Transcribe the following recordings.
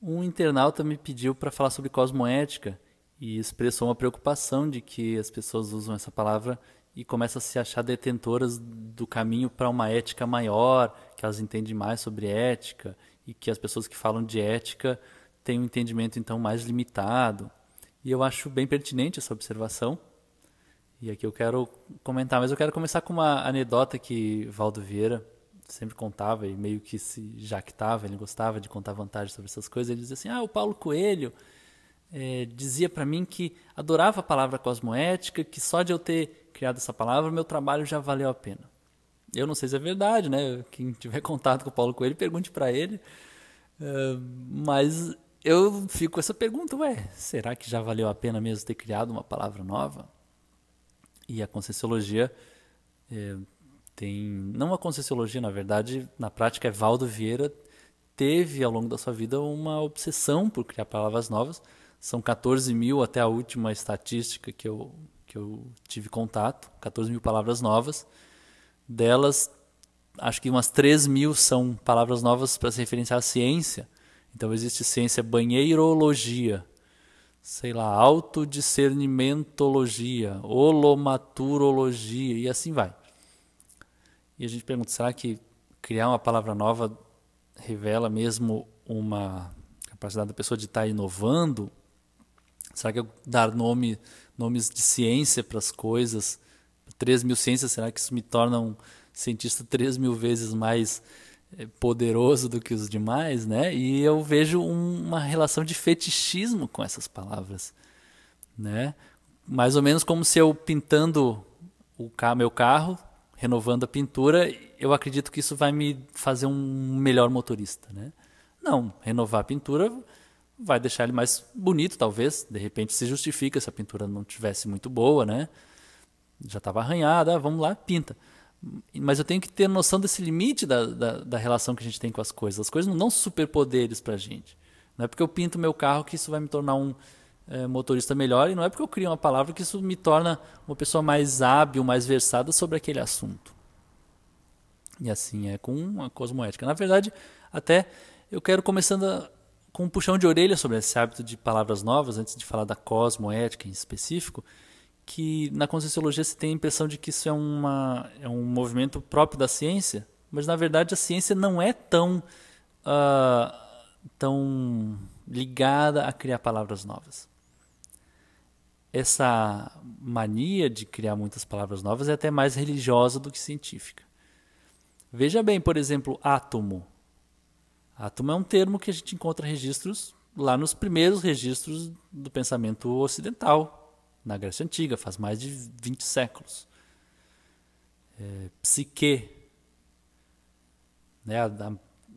Um internauta me pediu para falar sobre cosmoética e expressou uma preocupação de que as pessoas usam essa palavra e começam a se achar detentoras do caminho para uma ética maior, que elas entendem mais sobre ética e que as pessoas que falam de ética têm um entendimento então mais limitado. E eu acho bem pertinente essa observação. E aqui eu quero comentar, mas eu quero começar com uma anedota que Valdo Vieira sempre contava e meio que se jactava, ele gostava de contar vantagens sobre essas coisas, ele dizia assim: "Ah, o Paulo Coelho é, dizia para mim que adorava a palavra cosmoética, que só de eu ter criado essa palavra, meu trabalho já valeu a pena". Eu não sei se é verdade, né? Quem tiver contato com o Paulo Coelho, pergunte para ele. Eh, mas eu fico com essa pergunta, ué, será que já valeu a pena mesmo ter criado uma palavra nova? E a Conscienciologia é, tem, não a Conscienciologia, na verdade, na prática é Valdo Vieira teve ao longo da sua vida uma obsessão por criar palavras novas. São 14 mil até a última estatística que eu, que eu tive contato, 14 mil palavras novas. Delas, acho que umas 3 mil são palavras novas para se referenciar à ciência. Então existe ciência banheirologia, sei lá, autodiscernimentologia, holomaturologia e assim vai. E a gente pergunta, será que criar uma palavra nova revela mesmo uma capacidade da pessoa de estar tá inovando? Será que dar nome, nomes de ciência para as coisas, 3 mil ciências, será que isso me torna um cientista 3 mil vezes mais eh, poderoso do que os demais, né? E eu vejo uma relação de fetichismo com essas palavras, né? Mais ou menos como se eu pintando o meu carro, renovando a pintura, eu acredito que isso vai me fazer um melhor motorista, né? Não, renovar a pintura vai deixar ele mais bonito, talvez. De repente se justifica se a pintura não tivesse muito boa, né? Já estava arranhada, ah, vamos lá, pinta. Mas eu tenho que ter noção desse limite da, da, da relação que a gente tem com as coisas. As coisas não são superpoderes para a gente. Não é porque eu pinto meu carro que isso vai me tornar um é, motorista melhor. E não é porque eu crio uma palavra que isso me torna uma pessoa mais hábil, mais versada sobre aquele assunto. E assim é com a cosmoética. Na verdade, até eu quero começando a, com um puxão de orelha sobre esse hábito de palavras novas, antes de falar da cosmoética em específico, que na Conscienciologia se tem a impressão de que isso é, uma, é um movimento próprio da ciência, mas na verdade a ciência não é tão, uh, tão ligada a criar palavras novas essa mania de criar muitas palavras novas é até mais religiosa do que científica. Veja bem, por exemplo, átomo. Átomo é um termo que a gente encontra registros lá nos primeiros registros do pensamento ocidental, na Grécia Antiga, faz mais de 20 séculos. É, psique. Né, há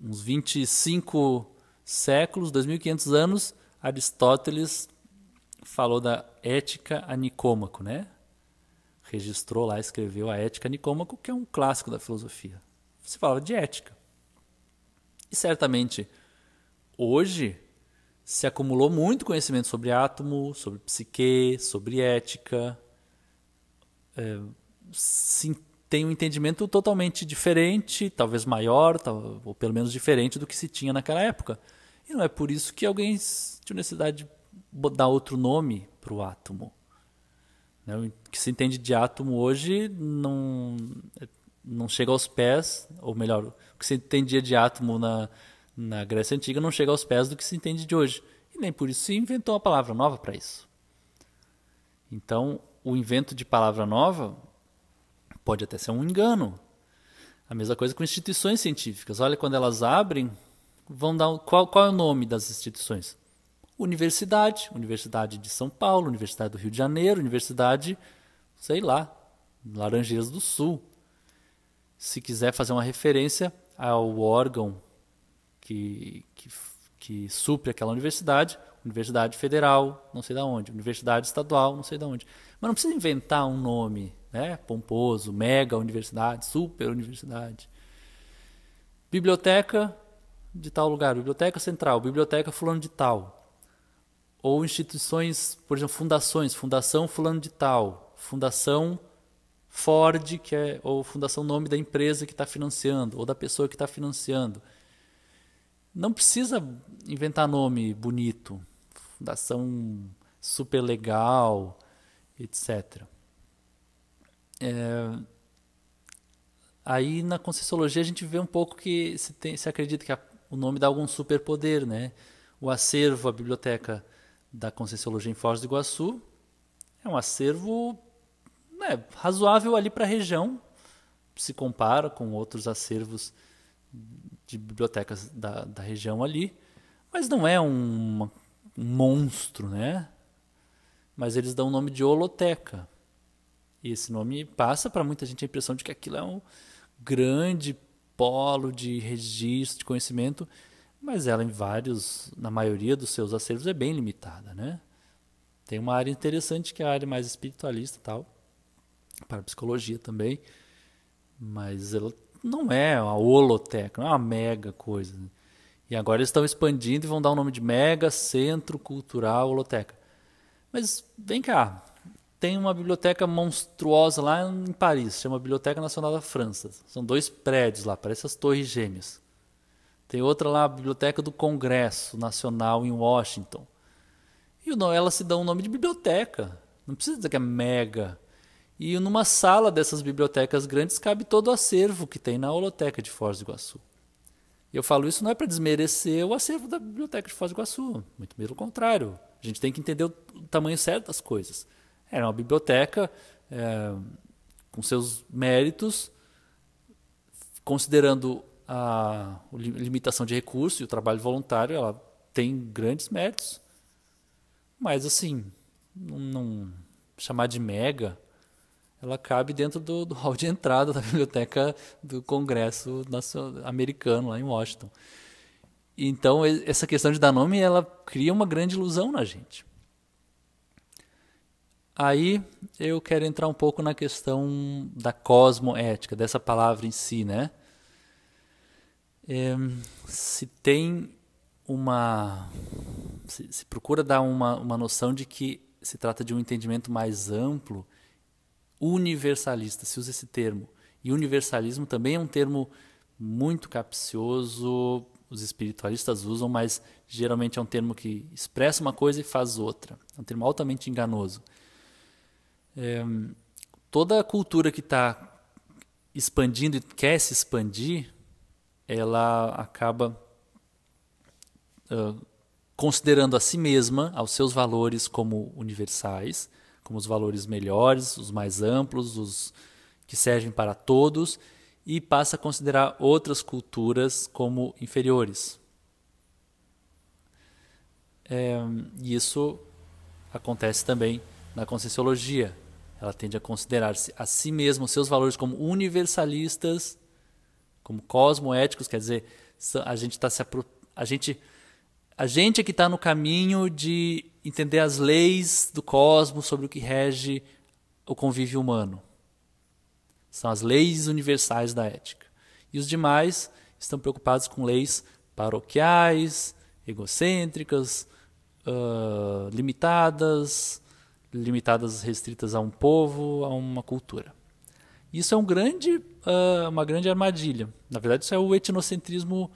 uns 25 séculos, 2.500 anos, Aristóteles falou da Ética a Nicômaco, né? Registrou lá, escreveu a Ética a Nicômaco, que é um clássico da filosofia. Se falava de ética. E certamente hoje se acumulou muito conhecimento sobre átomo, sobre psique, sobre ética. É, tem um entendimento totalmente diferente, talvez maior, ou pelo menos diferente do que se tinha naquela época. E não é por isso que alguém de dar outro nome para o átomo. Né? O que se entende de átomo hoje não, não chega aos pés, ou melhor, o que se entendia de átomo na, na Grécia Antiga não chega aos pés do que se entende de hoje. E nem por isso se inventou uma palavra nova para isso. Então, o invento de palavra nova pode até ser um engano. A mesma coisa com instituições científicas. Olha, quando elas abrem, vão dar qual, qual é o nome das instituições? universidade, Universidade de São Paulo, Universidade do Rio de Janeiro, Universidade, sei lá, Laranjeiras do Sul. Se quiser fazer uma referência ao órgão que, que, que supre aquela universidade, Universidade Federal, não sei da onde, Universidade Estadual, não sei da onde. Mas não precisa inventar um nome né, pomposo, mega universidade, super universidade. Biblioteca de tal lugar, biblioteca central, biblioteca fulano de tal ou instituições, por exemplo, fundações, Fundação Fulano de Tal, Fundação Ford, que é ou fundação nome da empresa que está financiando, ou da pessoa que está financiando. Não precisa inventar nome bonito, fundação super legal, etc. É, aí na Conscienciologia a gente vê um pouco que se, tem, se acredita que a, o nome dá algum superpoder, né? O acervo, a biblioteca da Conscienciologia em Foz do Iguaçu. É um acervo né, razoável ali para a região, se compara com outros acervos de bibliotecas da, da região ali, mas não é um, um monstro, né? Mas eles dão o nome de holoteca. E esse nome passa para muita gente a impressão de que aquilo é um grande polo de registro de conhecimento mas ela em vários, na maioria dos seus acervos é bem limitada, né? Tem uma área interessante que é a área mais espiritualista, tal, para psicologia também, mas ela não é uma holoteca, não é uma mega coisa. Né? E agora eles estão expandindo e vão dar o nome de Mega Centro Cultural Holoteca. Mas vem cá, tem uma biblioteca monstruosa lá em Paris, chama Biblioteca Nacional da França. São dois prédios lá, parecem as Torres Gêmeas. Tem outra lá, a Biblioteca do Congresso Nacional em Washington. E elas se dão o nome de biblioteca. Não precisa dizer que é mega. E numa sala dessas bibliotecas grandes cabe todo o acervo que tem na holoteca de Foz do Iguaçu. E eu falo isso não é para desmerecer o acervo da biblioteca de Foz do Iguaçu, muito pelo contrário. A gente tem que entender o tamanho certo das coisas. Era é uma biblioteca é, com seus méritos, considerando a limitação de recursos e o trabalho voluntário ela tem grandes méritos, mas assim, não, chamar de mega, ela cabe dentro do, do, hall de entrada da biblioteca do Congresso americano lá em Washington. Então essa questão de dar nome ela cria uma grande ilusão na gente. Aí eu quero entrar um pouco na questão da cosmoética, dessa palavra em si, né? É, se tem uma. Se, se, procura dar uma, uma noção de que se trata de um entendimento mais amplo, universalista, se usa esse termo. E universalismo também é um termo muito capcioso, os espiritualistas usam, mas geralmente é um termo que expressa uma coisa e faz outra. É um termo altamente enganoso. É, toda a cultura que está expandindo e quer se expandir ela acaba uh, considerando a si mesma, aos seus valores como universais, como os valores melhores, os mais amplos, os que servem para todos, e passa a considerar outras culturas como inferiores. É, isso acontece também na Conscienciologia. Ela tende a considerar a si mesma, os seus valores como universalistas como cosmoéticos, quer dizer, a gente está se apro... a gente a gente é que está no caminho de entender as leis do cosmos sobre o que rege o convívio humano. São as leis universais da ética. E os demais estão preocupados com leis paroquiais, egocêntricas, uh, limitadas, limitadas restritas a um povo, a uma cultura. Isso é um grande, uh, uma grande armadilha. Na verdade, isso é o etnocentrismo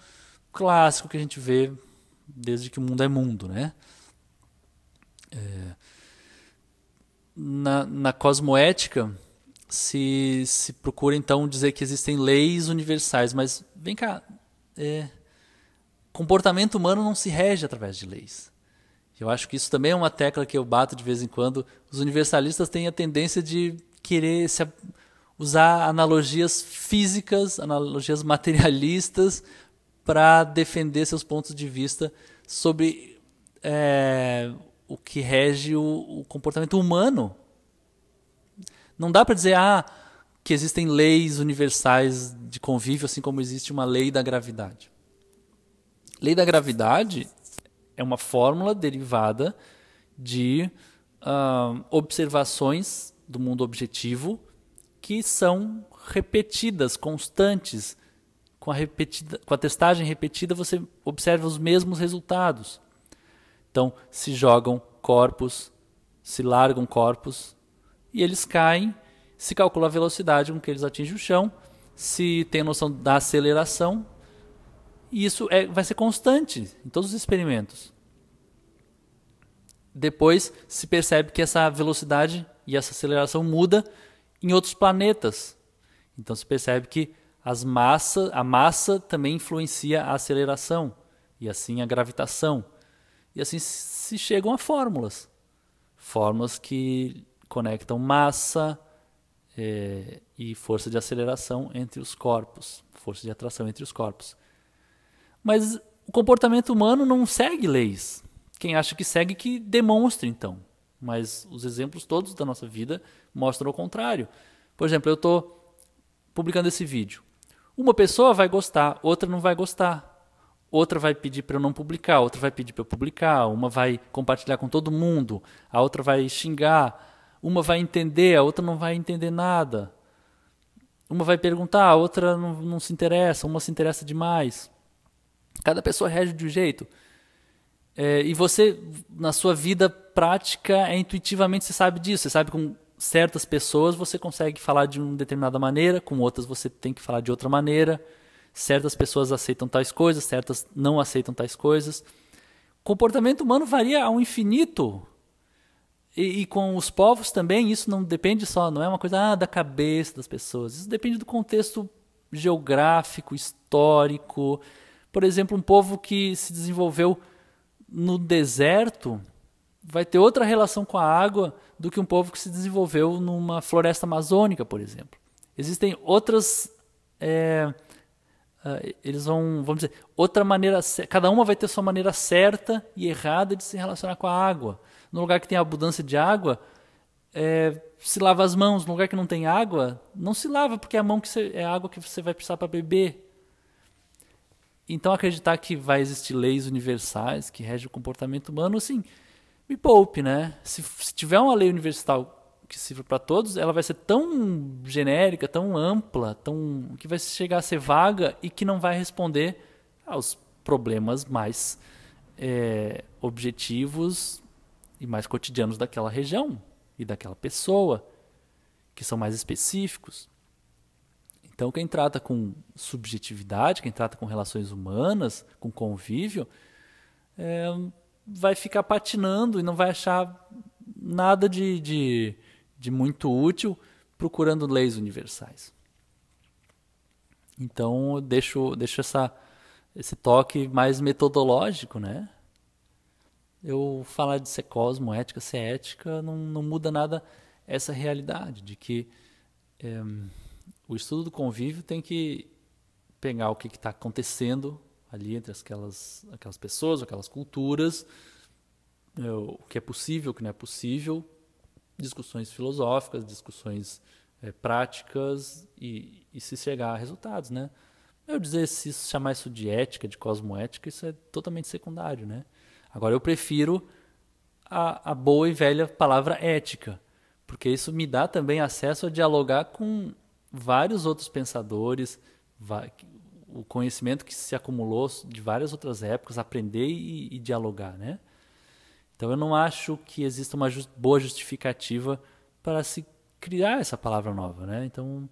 clássico que a gente vê desde que o mundo é mundo, né? É, na, na cosmoética se, se procura então dizer que existem leis universais, mas vem cá, é, comportamento humano não se rege através de leis. Eu acho que isso também é uma tecla que eu bato de vez em quando. Os universalistas têm a tendência de querer se, usar analogias físicas, analogias materialistas, para defender seus pontos de vista sobre é, o que rege o, o, comportamento humano. Não dá para dizer ah, que existem leis universais de convívio, assim como existe uma lei da gravidade. Lei da gravidade é uma fórmula derivada de ah, observações do mundo objetivo que são repetidas, constantes. Com a, repetida, com a testagem repetida, você observa os mesmos resultados. Então, se jogam corpos, se largam corpos e eles caem. Se calcula a velocidade com que eles atingem o chão, se tem noção da aceleração. E isso é, vai ser constante em todos os experimentos. Depois se percebe que essa velocidade e essa aceleração muda em outros planetas. Então se percebe que as massa, a massa também influencia a aceleração e assim a gravitação. E assim se chegam a fórmulas. Fórmulas que conectam massa é, e força de aceleração entre os corpos, força de atração entre os corpos. Mas o comportamento humano não segue leis. Quem acha que segue, que demonstre, então. Mas os exemplos todos da nossa vida mostram o contrário. Por exemplo, eu estou publicando esse vídeo. Uma pessoa vai gostar, outra não vai gostar. Outra vai pedir para eu não publicar, outra vai pedir para eu publicar, uma vai compartilhar com todo mundo, a outra vai xingar, uma vai entender, a outra não vai entender nada. Uma vai perguntar, a outra não, não se interessa, uma se interessa demais. Cada pessoa reage de um jeito. É, e você, na sua vida prática é intuitivamente você sabe disso, você sabe com certas pessoas você consegue falar de uma determinada maneira, com outras você tem que falar de outra maneira. Certas pessoas aceitam tais coisas, certas não aceitam tais coisas. Comportamento humano varia ao infinito. E, e com os povos também, isso não depende só, não é uma coisa ah, da cabeça das pessoas. Isso depende do contexto geográfico, histórico. Por exemplo, um povo que se desenvolveu no deserto, vai ter outra relação com a água do que um povo que se desenvolveu numa floresta amazônica, por exemplo. Existem outras. É, ah, eles vão, vamos dizer, outra maneira. Cada uma vai ter sua maneira certa e errada de se relacionar com a água. No lugar que tem abundância de água, é, se lava as mãos. No lugar que não tem água, não se lava, porque é a mão que você, é a água que você vai precisar para beber. Então acreditar que vai existir leis universais que regem o comportamento humano, assim, me poupe, né? Se, se tiver uma lei universal que sirva para todos, ela vai ser tão genérica, tão ampla, tão que vai chegar a ser vaga e que não vai responder aos problemas mais é, objetivos e mais cotidianos daquela região e daquela pessoa, que são mais específicos. Então, quem trata com subjetividade, quem trata com relações humanas, com convívio, é, vai ficar patinando e não vai achar nada de, de, de muito útil procurando leis universais. Então, eu deixo, deixo essa, esse toque mais metodológico, né? Eu falar de ser cosmo, ética, ser ética, não, não muda nada essa realidade de que é, o estudo do convívio tem que pegar o que está acontecendo ali entre aquelas, aquelas pessoas, aquelas culturas, é, o que é possível, o que não é possível, discussões filosóficas, discussões é, práticas e, e, se chegar a resultados, né? Eu dizer se isso, chamar isso de ética, de cosmoética, isso é totalmente secundário, né? Agora eu prefiro a, a boa e velha palavra ética, porque isso me dá também acesso a dialogar com vários outros pensadores, o conhecimento que se acumulou de várias outras épocas, aprender e, e dialogar, né? Então eu não acho que exista uma just, boa justificativa para se criar essa palavra nova, né? Então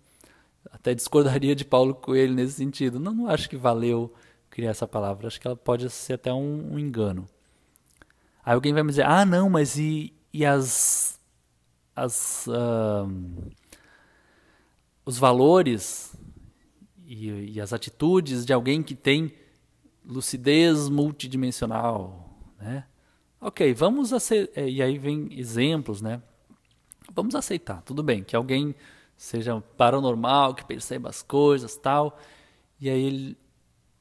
até discordaria de Paulo Coelho nesse sentido. Não, não acho que valeu criar essa palavra. Acho que ela pode ser até um, um engano. Aí alguém vai me dizer, ah, não, mas e, e as, as uh, os valores e, e as atitudes de alguém que tem lucidez multidimensional, né? Ok, vamos aceitar, é, e aí vem exemplos, né? Vamos aceitar, tudo bem, que alguém seja paranormal, que perceba as coisas, tal, e aí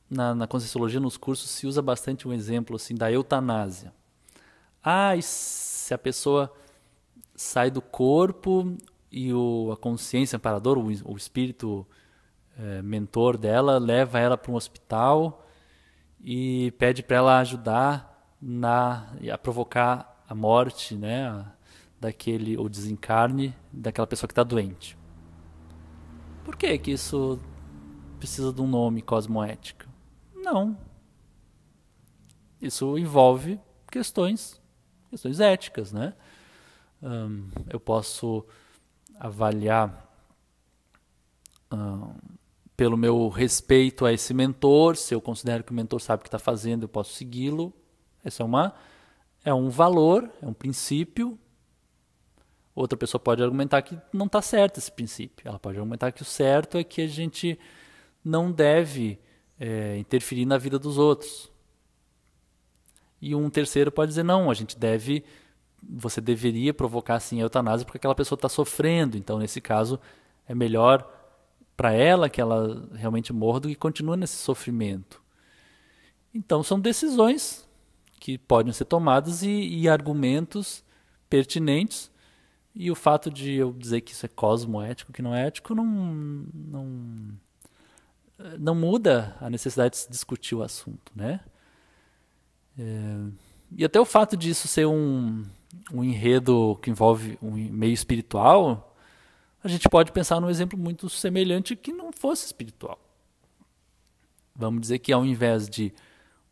na, na Conscienciologia, nos cursos, se usa bastante um exemplo, assim, da eutanásia. Ah, e se a pessoa sai do corpo e o, a consciência amparadora, o, o espírito é, mentor dela, leva ela para um hospital e pede para ela ajudar na, a provocar a morte, né, daquele ou desencarne daquela pessoa que está doente. Por que que isso precisa de um nome cosmoética? Não. Isso envolve questões, questões éticas, né? eu posso avaliar hum, pelo meu respeito a esse mentor, se eu considero que o mentor sabe o que está fazendo, eu posso segui-lo. Essa é uma é um valor, é um princípio. Outra pessoa pode argumentar que não está certo esse princípio. Ela pode argumentar que o certo é que a gente não deve é, interferir na vida dos outros. E um terceiro pode dizer não, a gente deve, você deveria provocar sim a eutanásia porque aquela pessoa está sofrendo. Então nesse caso é melhor para ela que ela realmente morra do que continua nesse sofrimento. Então são decisões que podem ser tomadas e, e argumentos pertinentes. E o fato de eu dizer que isso é cosmoético, que não é ético, não, não, não muda a necessidade de se discutir o assunto, né? É, e até o fato disso ser um, um enredo que envolve um meio espiritual, a gente pode pensar num exemplo muito semelhante que não fosse espiritual. Vamos dizer que ao invés de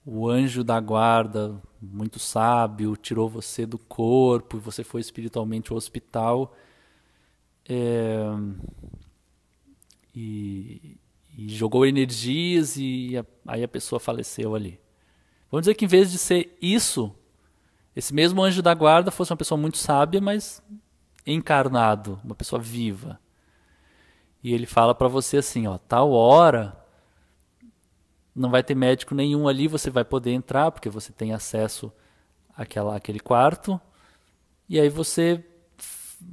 o anjo da guarda, muito sábio, tirou você do corpo e você foi espiritualmente ao hospital. É, e, e, jogou energias e a, aí a pessoa faleceu ali. Vamos dizer que em vez de ser isso, esse mesmo anjo da guarda fosse uma pessoa muito sábia, mas encarnado, uma pessoa viva. E ele fala para você assim, ó, tal hora não vai ter médico nenhum ali, você vai poder entrar porque você tem acesso àquela aquele quarto. E aí você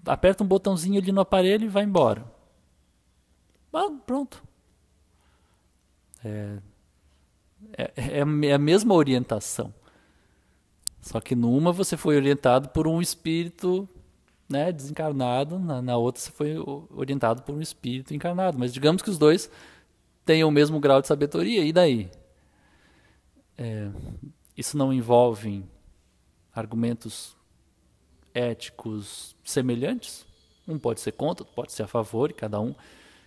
aperta um botãozinho ali no aparelho e vai embora. Ah, pronto. É, é, é, é a mesma orientação. Só que numa você foi orientado por um espírito né, desencarnado, na, na outra você foi orientado por um espírito encarnado. Mas digamos que os dois tenham o mesmo grau de sabedoria, e daí? É, isso não envolve argumentos éticos semelhantes? Um pode ser contra, outro pode ser a favor, e cada um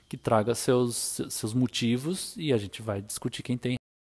que traga seus, seus motivos, e a gente vai discutir quem tem